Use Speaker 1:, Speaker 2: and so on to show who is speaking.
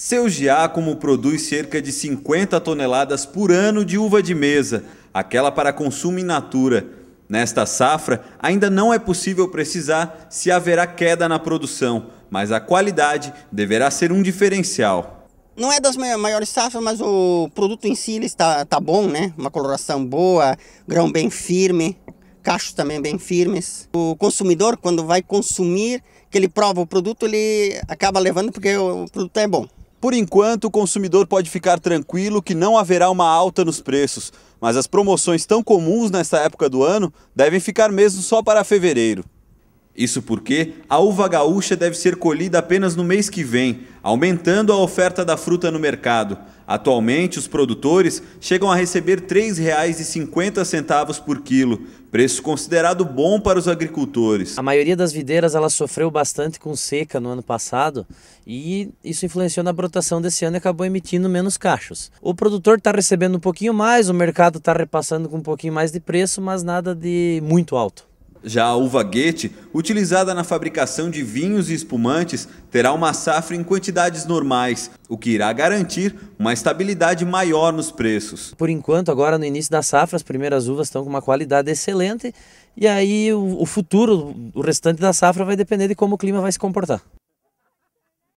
Speaker 1: Seu Giacomo produz cerca de 50 toneladas por ano de uva de mesa, aquela para consumo in natura. Nesta safra, ainda não é possível precisar se haverá queda na produção, mas a qualidade deverá ser um diferencial.
Speaker 2: Não é das maiores safras, mas o produto em si está tá bom, né? Uma coloração boa, grão bem firme, cachos também bem firmes. O consumidor, quando vai consumir, que ele prova o produto, ele acaba levando porque o produto é bom. Por enquanto, o consumidor pode ficar tranquilo que não haverá uma alta nos preços,
Speaker 1: mas as promoções tão comuns nesta época do ano devem ficar mesmo só para fevereiro. Isso porque a uva gaúcha deve ser colhida apenas no mês que vem, aumentando a oferta da fruta no mercado. Atualmente, os produtores chegam a receber R$
Speaker 3: 3,50 por quilo, preço considerado bom para os agricultores. A maioria das videiras ela sofreu bastante com seca no ano passado e isso influenciou na brotação desse ano e acabou emitindo menos cachos. O produtor está recebendo um pouquinho mais, o mercado está repassando com um pouquinho mais de preço, mas nada de muito alto.
Speaker 1: Já a uva guete, utilizada na fabricação de vinhos e espumantes, terá uma safra em quantidades normais,
Speaker 3: o que irá garantir uma estabilidade maior nos preços. Por enquanto, agora no início da safra, as primeiras uvas estão com uma qualidade excelente e aí o, o futuro, o restante da safra vai depender de como o clima vai se comportar.